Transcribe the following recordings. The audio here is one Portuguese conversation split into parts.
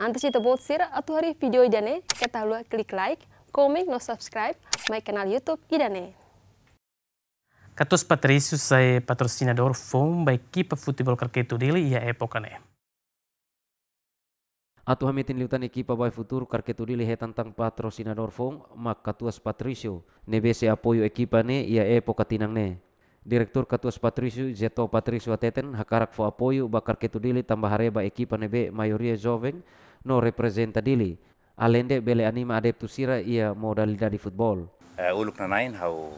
Antes de atau hari video idane, lu klik like, comment no subscribe, my canal YouTube idane. Katus Patricio, saya patrocinador FOM baik equipa futebol karketu dili ya epoka época né. Atu hamitin liutan equipa bai futur karketu dele é tantang patrocinador FOM, mak Katuas Patrício, nebese apoyo equipa ne e ya tinang ne. Direktur Katuas Patricio Zeto Patricio Ateten hakarak fo apoyo bakar ketudili tambah hareba ekipa nebe mayoria joveng no representa dili. Alende bele anima adeptu sira ia modal di futbol. Uh, uluk nanain hau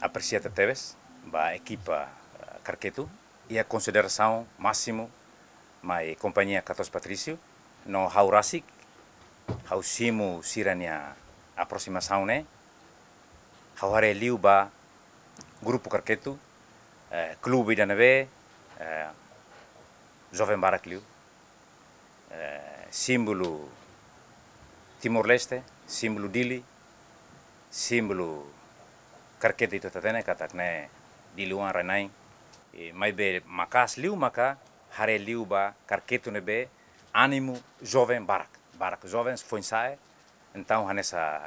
apresiata tebes, ba ekipa uh, karketu ia a saun mai kompania katos Patricio no hau rasik hau simu sirania aproximação né hau hare liu ba grupu karketu uh, eh, klubi da nave uh, jovem barak liu símbolo Timor-Leste, símbolo Dili, símbolo Karkete itu tatene katakne Dili wan renai. Eh, mai be macas liu maca, hare liu ba Karkete nebe ânimo jovem barak. Barak jovens foi sai. Então hanessa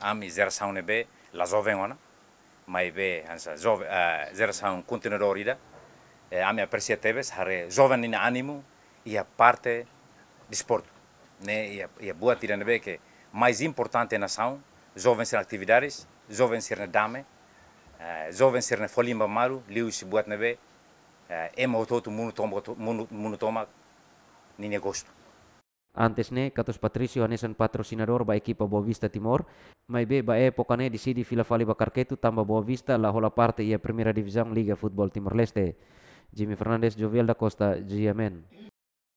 am exerção nebe la jovem ona. Mai be hansa jovem exerção eh, continuadorida. Eh, am apreciateves hare jovem in ânimo e a parte de esporte. Né? E, a, e a boa Tiranabé, que é mais importante na nação, jovens em atividades, jovens na dame, uh, eh, jovens na folimba maru, lius e boa Tiranabé, é todo mundo toma, nem negócio. Antes ne, né, katos Patricio anesan patrocinador ba equipa Vista Timor, mai be ba epoca ne né, disidi fila fali ba carquetu tamba Boavista la hola parte ia Primera Divisão Liga Futebol Timor Leste. Jimmy Fernandes, Jovial da Costa, GMN.